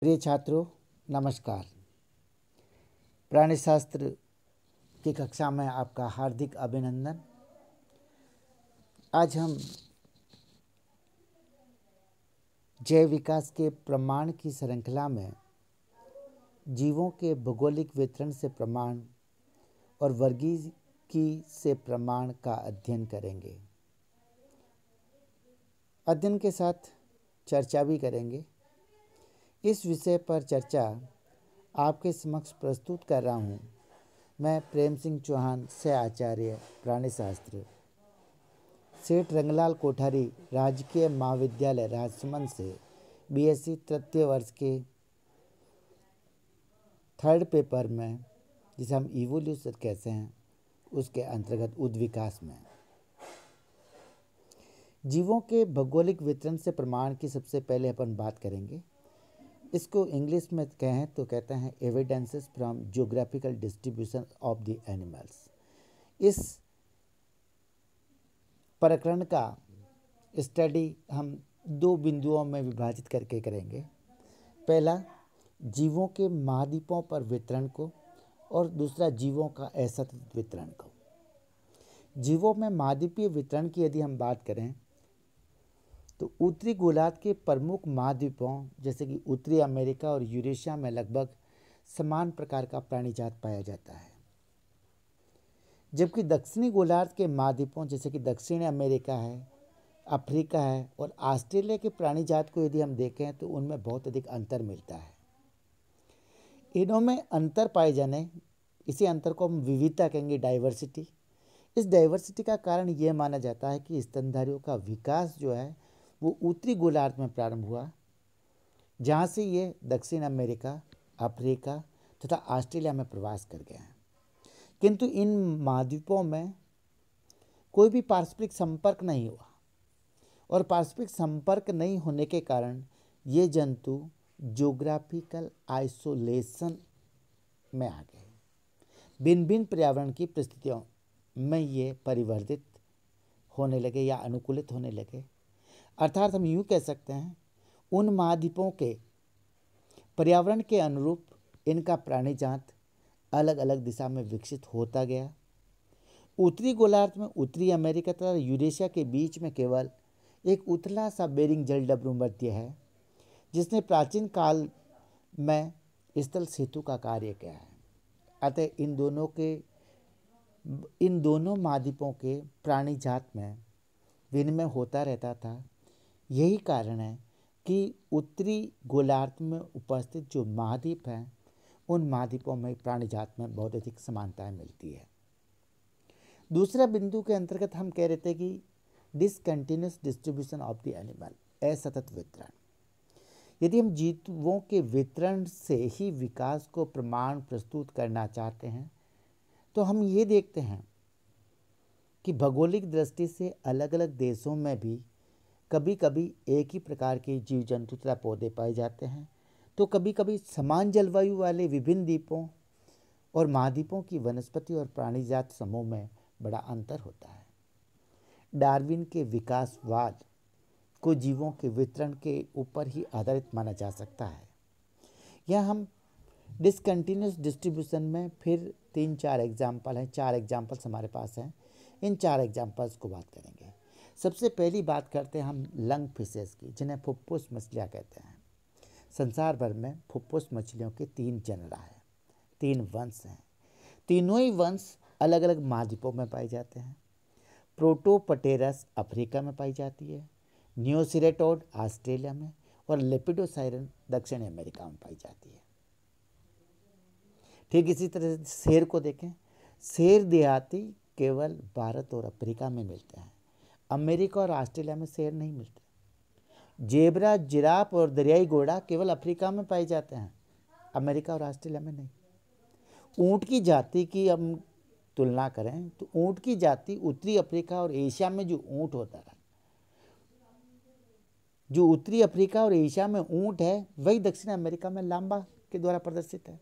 प्रिय छात्रों नमस्कार प्राणीशास्त्र की कक्षा में आपका हार्दिक अभिनंदन आज हम जैव विकास के प्रमाण की श्रृंखला में जीवों के भौगोलिक वितरण से प्रमाण और वर्गीय की से प्रमाण का अध्ययन करेंगे अध्ययन के साथ चर्चा भी करेंगे इस विषय पर चर्चा आपके समक्ष प्रस्तुत कर रहा हूँ मैं प्रेम सिंह चौहान से आचार्य प्राणी शास्त्र सेठ रंगलाल कोठारी राजकीय महाविद्यालय राजसमंद से बीएससी तृतीय वर्ष के थर्ड पेपर में जिसे हम इवोल्यूशन कहते हैं उसके अंतर्गत उद्विकास में जीवों के भौगोलिक वितरण से प्रमाण की सबसे पहले अपन बात करेंगे इसको इंग्लिश में कहें तो कहते हैं evidences from geographical distribution of the animals इस प्रकरण का स्टडी हम दो बिंदुओं में विभाजित करके करेंगे पहला जीवों के महाद्वीपों पर वितरण को और दूसरा जीवों का असतत वितरण को जीवों में महाद्वीपीय वितरण की यदि हम बात करें तो उत्तरी गोलार्ध के प्रमुख महाद्वीपों जैसे कि उत्तरी अमेरिका और यूरेशिया में लगभग समान प्रकार का प्राणी जात पाया जाता है जबकि दक्षिणी गोलार्ध के महाद्वीपों जैसे कि दक्षिण अमेरिका है अफ्रीका है और ऑस्ट्रेलिया के प्राणी जात को यदि हम देखें तो उनमें बहुत अधिक अंतर मिलता है इनों में अंतर पाए जाने इसी अंतर को हम विविधता कहेंगे डाइवर्सिटी इस डाइवर्सिटी का कारण ये माना जाता है कि स्तनधारियों का विकास जो है वो उत्तरी गोलार्ध में प्रारंभ हुआ जहाँ से ये दक्षिण अमेरिका अफ्रीका तथा ऑस्ट्रेलिया में प्रवास कर गया हैं किंतु इन महाद्वीपों में कोई भी पारस्परिक संपर्क नहीं हुआ और पारस्परिक संपर्क नहीं होने के कारण ये जंतु जोग्राफिकल आइसोलेशन में आ गए भिन्न भिन्न पर्यावरण की परिस्थितियों में ये परिवर्तित होने लगे या अनुकूलित होने लगे अर्थात हम यूँ कह सकते हैं उन महाद्वीपों के पर्यावरण के अनुरूप इनका प्राणी जात अलग अलग दिशा में विकसित होता गया उत्तरी गोलार्ध में उत्तरी अमेरिका तथा यूरेशिया के बीच में केवल एक उथला सा बेरिंग जल डब्रुमृत्य है जिसने प्राचीन काल में स्थल सेतु का कार्य किया है अतः इन दोनों के इन दोनों महाद्वीपों के प्राणी जात में विनिमय होता रहता था यही कारण है कि उत्तरी गोलार्ध में उपस्थित जो महाद्वीप हैं उन महाद्वीपों में प्राणी जात में बहुत अधिक समानताएं मिलती है दूसरा बिंदु के अंतर्गत हम कह रहे थे कि discontinuous distribution of the animal असतत वितरण यदि हम जीवों के वितरण से ही विकास को प्रमाण प्रस्तुत करना चाहते हैं तो हम ये देखते हैं कि भौगोलिक दृष्टि से अलग अलग देशों में भी कभी कभी एक ही प्रकार के जीव जंतु तथा पौधे पाए जाते हैं तो कभी कभी समान जलवायु वाले विभिन्न द्वीपों और महाद्वीपों की वनस्पति और प्राणीजात समूह में बड़ा अंतर होता है डार्विन के विकासवाद को जीवों के वितरण के ऊपर ही आधारित माना जा सकता है यह हम डिसकन्टीन्यूस डिस्ट्रीब्यूशन में फिर तीन चार एग्जाम्पल हैं चार एग्जाम्पल्स हमारे पास हैं इन चार एग्जाम्पल्स को बात करेंगे सबसे पहली बात करते हैं हम लंग फिशेज की जिन्हें फुप्फुस मछलियाँ कहते हैं संसार भर में फुप्फुस मछलियों के तीन जनरा है तीन वंश हैं तीनों ही वंश अलग अलग महाद्वीपों में पाए जाते हैं प्रोटोपटेरस अफ्रीका में पाई जाती है न्यूसिरेटोड ऑस्ट्रेलिया में और लेपिडोसायरन दक्षिण अमेरिका में पाई जाती है ठीक इसी तरह से शेर को देखें शेर देहाती केवल भारत और अफ्रीका में मिलते हैं अमेरिका और ऑस्ट्रेलिया में शेर नहीं मिलते जेबरा जिराफ और दरियाई घोड़ा केवल अफ्रीका में पाए जाते हैं अमेरिका और ऑस्ट्रेलिया में नहीं ऊँट की जाति की हम तुलना करें तो ऊँट की जाति उत्तरी अफ्रीका और एशिया में जो ऊँट होता है जो उत्तरी अफ्रीका और एशिया में ऊँट है वही दक्षिण अमेरिका में लांबा के द्वारा प्रदर्शित है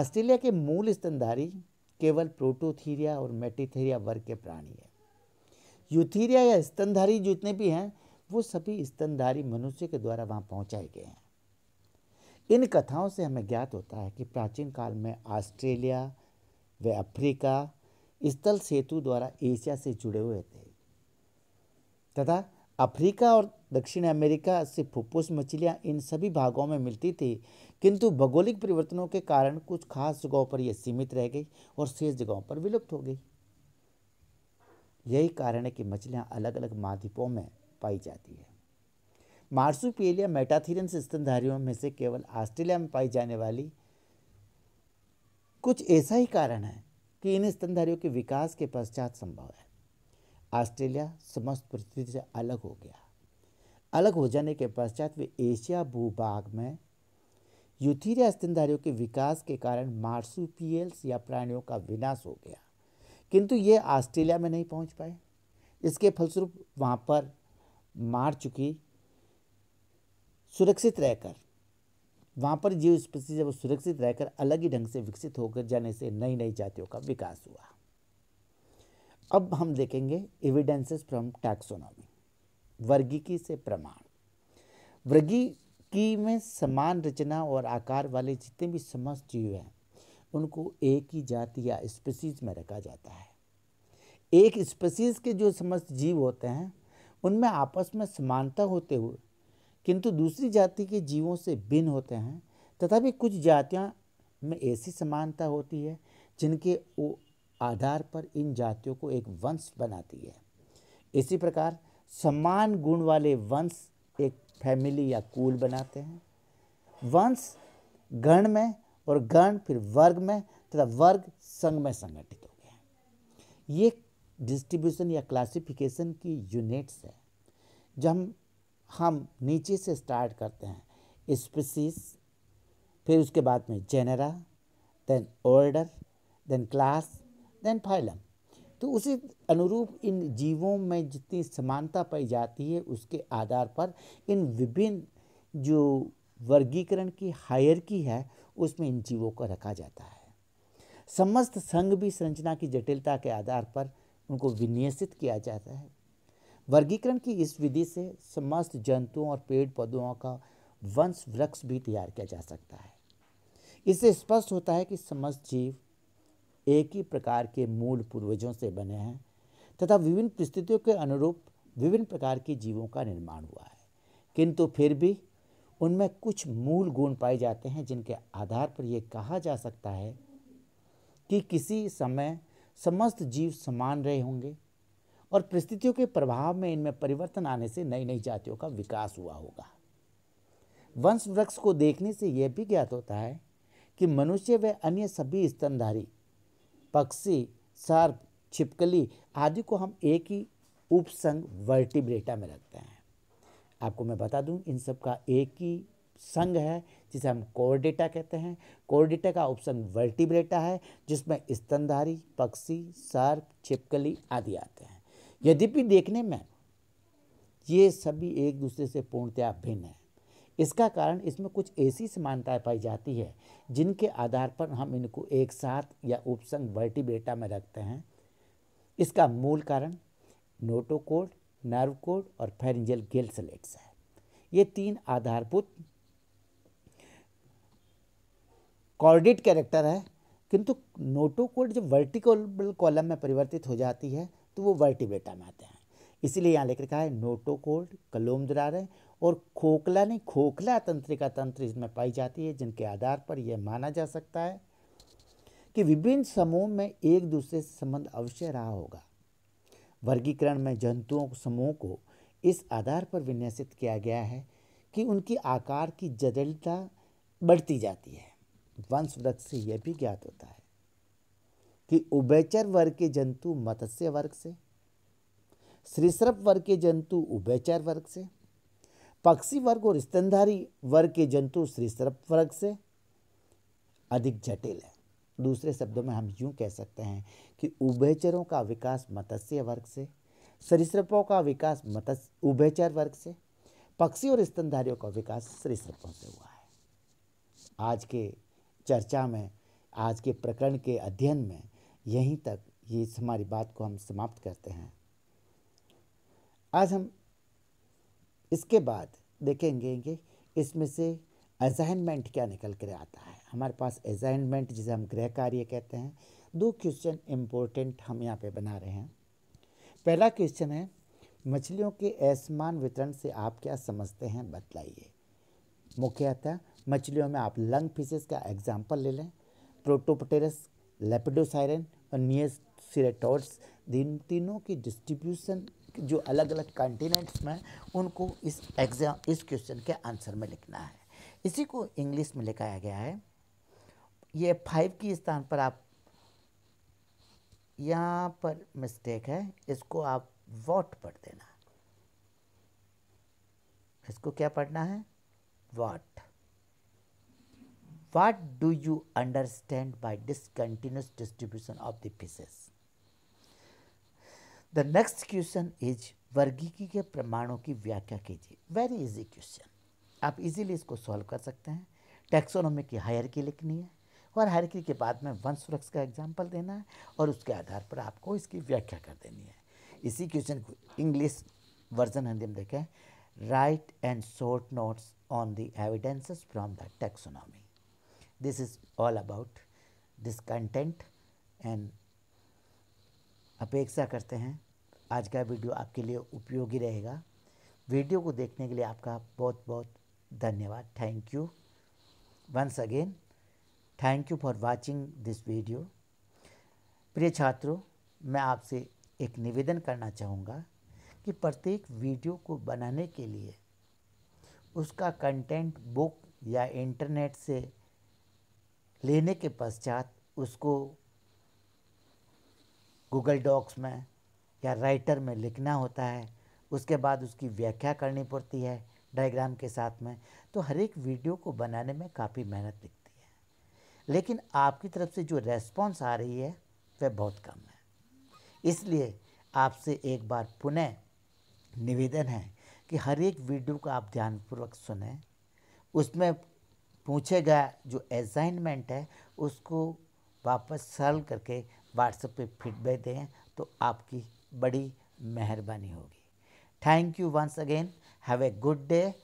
ऑस्ट्रेलिया के मूल स्तनधारी केवल प्रोटोथीरिया और मेटिथेरिया वर्ग के प्राणी है यूथीरिया या स्तनधारी जितने भी हैं वो सभी स्तनधारी मनुष्य के द्वारा वहाँ पहुँचाए गए हैं इन कथाओं से हमें ज्ञात होता है कि प्राचीन काल में ऑस्ट्रेलिया व अफ्रीका स्थल सेतु द्वारा एशिया से जुड़े हुए थे तथा अफ्रीका और दक्षिण अमेरिका से फुप्फुस मछलियाँ इन सभी भागों में मिलती थी किंतु भौगोलिक परिवर्तनों के कारण कुछ खास जगहों पर यह सीमित रह गई और शेष जगहों पर विलुप्त हो गई यही कारण है कि मछलियाँ अलग अलग महाद्वीपों में पाई जाती है मार्सुपेलिया मेटाथीरियन स्तनधारियों में से केवल ऑस्ट्रेलिया में पाई जाने वाली कुछ ऐसा ही कारण है कि इन स्तनधारियों के विकास के पश्चात संभव है ऑस्ट्रेलिया समस्त पृथ्वी से अलग हो गया अलग हो जाने के पश्चात वे एशिया भूभाग में यूथीरिया स्तनधारियों के विकास के कारण मार्सुपियल्स या प्राणियों का विनाश हो गया किंतु ये ऑस्ट्रेलिया में नहीं पहुंच पाए इसके फलस्वरूप वहाँ पर मार चुकी सुरक्षित रहकर वहाँ पर जीव स्पेसी जब सुरक्षित रहकर अलग ही ढंग से विकसित होकर जाने से नई नई जातियों का विकास हुआ अब हम देखेंगे एविडेंसेस फ्रॉम टैक्सोनॉमी वर्गीकी से प्रमाण वर्गी की में समान रचना और आकार वाले जितने भी समस्त जीव हैं उनको एक ही जाति या स्पीसीज में रखा जाता है एक स्पीसीज के जो समस्त जीव होते हैं उनमें आपस में समानता होते हुए किंतु दूसरी जाति के जीवों से भिन्न होते हैं तथापि कुछ जातियाँ में ऐसी समानता होती है जिनके वो आधार पर इन जातियों को एक वंश बनाती है इसी प्रकार समान गुण वाले वंश एक फैमिली या कूल बनाते हैं वंश गण में और गण फिर वर्ग में तथा वर्ग संघ में संगठित हो गया ये डिस्ट्रीब्यूशन या क्लासिफिकेशन की यूनिट्स है जब हम हम नीचे से स्टार्ट करते हैं स्पीसीज फिर उसके बाद में genera then order then class then phylum तो उसी अनुरूप इन जीवों में जितनी समानता पाई जाती है उसके आधार पर इन विभिन्न जो वर्गीकरण की हायर की है उसमें इन जीवों को रखा जाता है समस्त संघ भी संरचना की जटिलता के आधार पर उनको विन्यसित किया जाता है वर्गीकरण की इस विधि से समस्त जंतुओं और पेड़ पौधों का वंश वृक्ष भी तैयार किया जा सकता है इससे स्पष्ट होता है कि समस्त जीव एक ही प्रकार के मूल पूर्वजों से बने हैं तथा विभिन्न परिस्थितियों के अनुरूप विभिन्न प्रकार के जीवों का निर्माण हुआ है किंतु फिर भी उनमें कुछ मूल गुण पाए जाते हैं जिनके आधार पर यह कहा जा सकता है कि किसी समय समस्त जीव समान रहे होंगे और परिस्थितियों के प्रभाव में इनमें परिवर्तन आने से नई नई जातियों का विकास हुआ होगा वंश वृक्ष को देखने से यह भी ज्ञात होता है कि मनुष्य व अन्य सभी स्तनधारी पक्षी सर्प छिपकली आदि को हम एक ही उपसंग वर्टिब्रेटा में रखते हैं आपको मैं बता दूं इन सब का एक ही संघ है जिसे हम कोरडेटा कहते हैं कोरडेटा का ऑप्शन वर्टिब्रेटा है जिसमें स्तनधारी पक्षी सर्प छिपकली आदि आते हैं यद्यपि देखने में ये सभी एक दूसरे से पूर्णतया भिन्न है इसका कारण इसमें कुछ ऐसी समानताएं पाई जाती है जिनके आधार पर हम इनको एक साथ या उपसंग वर्टिब्रेटा में रखते हैं इसका मूल कारण नोटोकोड नर्व कोड और फेरेंजियल गेल स्लेट्स है ये तीन आधारभूत कॉर्डिट कैरेक्टर है किंतु नोटोकोड जब वर्टिकल कॉलम में परिवर्तित हो जाती है तो वो वर्टिब्रेटा में आते हैं इसीलिए यहाँ लेकर कहा है नोटोकोड कलोम दरारें और खोखला नहीं खोखला तंत्रिका तंत्र इसमें पाई जाती है जिनके आधार पर यह माना जा सकता है कि विभिन्न समूह में एक दूसरे से संबंध अवश्य रहा होगा वर्गीकरण में जंतुओं समूह को इस आधार पर विन्यासित किया गया है कि उनकी आकार की जटिलता बढ़ती जाती है वंश वृक्ष से यह भी ज्ञात होता है कि उभयचर वर्ग के जंतु मत्स्य वर्ग से श्रीसर्प वर्ग के जंतु उभयचर वर्ग से पक्षी वर्ग और स्तनधारी वर्ग के जंतु श्रीसर्प वर्ग से अधिक जटिल है दूसरे शब्दों में हम यूँ कह सकते हैं कि उभयचरों का विकास मत्स्य वर्ग से सरिसृपों का विकास मत्स्य उभयचर वर्ग से पक्षी और स्तनधारियों का विकास सरिसृपों से हुआ है आज के चर्चा में आज के प्रकरण के अध्ययन में यहीं तक ये हमारी बात को हम समाप्त करते हैं आज हम इसके बाद देखेंगे कि इसमें से असाइनमेंट क्या निकल कर आता है हमारे पास असाइनमेंट जिसे हम गृह कार्य कहते हैं दो क्वेश्चन इम्पोर्टेंट हम यहाँ पे बना रहे हैं पहला क्वेश्चन है मछलियों के असमान वितरण से आप क्या समझते हैं बतलाइए मुख्यतः मछलियों में आप लंग फिशेस का एग्जाम्पल ले लें प्रोटोपटेरस लेपिडोसायरन और नियसिरेटोर्स इन तीनों की डिस्ट्रीब्यूशन जो अलग अलग कॉन्टिनेंट्स में उनको इस एग्जाम इस क्वेश्चन के आंसर में लिखना है इसी को इंग्लिश में लिखाया गया है ये फाइव की स्थान पर आप यहाँ पर मिस्टेक है इसको आप वॉट पढ़ देना इसको क्या पढ़ना है what what do you understand by discontinuous distribution of the fishes the next question is वर्गीकी के प्रमाणों की व्याख्या कीजिए वेरी इजी क्वेश्चन आप इजीली इसको सॉल्व कर सकते हैं टैक्सोनोमी की हायरकी लिखनी है और हायरकी के बाद में वन सुरक्ष का एग्जाम्पल देना है और उसके आधार पर आपको इसकी व्याख्या कर देनी है इसी क्वेश्चन को इंग्लिश वर्जन हिंदी में देखें write and short notes on the evidences from the taxonomy this is all about this content and अपेक्षा करते हैं आज का वीडियो आपके लिए उपयोगी रहेगा वीडियो को देखने के लिए आपका बहुत बहुत धन्यवाद thank you once again thank you for watching this video प्रिय छात्रों मैं आपसे एक निवेदन करना चाहूँगा कि प्रत्येक वीडियो को बनाने के लिए उसका कंटेंट बुक या इंटरनेट से लेने के पश्चात उसको गूगल डॉक्स में या राइटर में लिखना होता है उसके बाद उसकी व्याख्या करनी पड़ती है डायग्राम के साथ में तो हर एक वीडियो को बनाने में काफ़ी मेहनत लगती है लेकिन आपकी तरफ से जो रेस्पॉन्स आ रही है वह बहुत कम है इसलिए आपसे एक बार पुनः निवेदन है कि हर एक वीडियो को आप ध्यानपूर्वक सुने उसमें पूछे गए जो असाइनमेंट है उसको वापस सरल करके व्हाट्सएप पे फीडबैक दें तो आपकी बड़ी मेहरबानी होगी thank you once again Have a good day.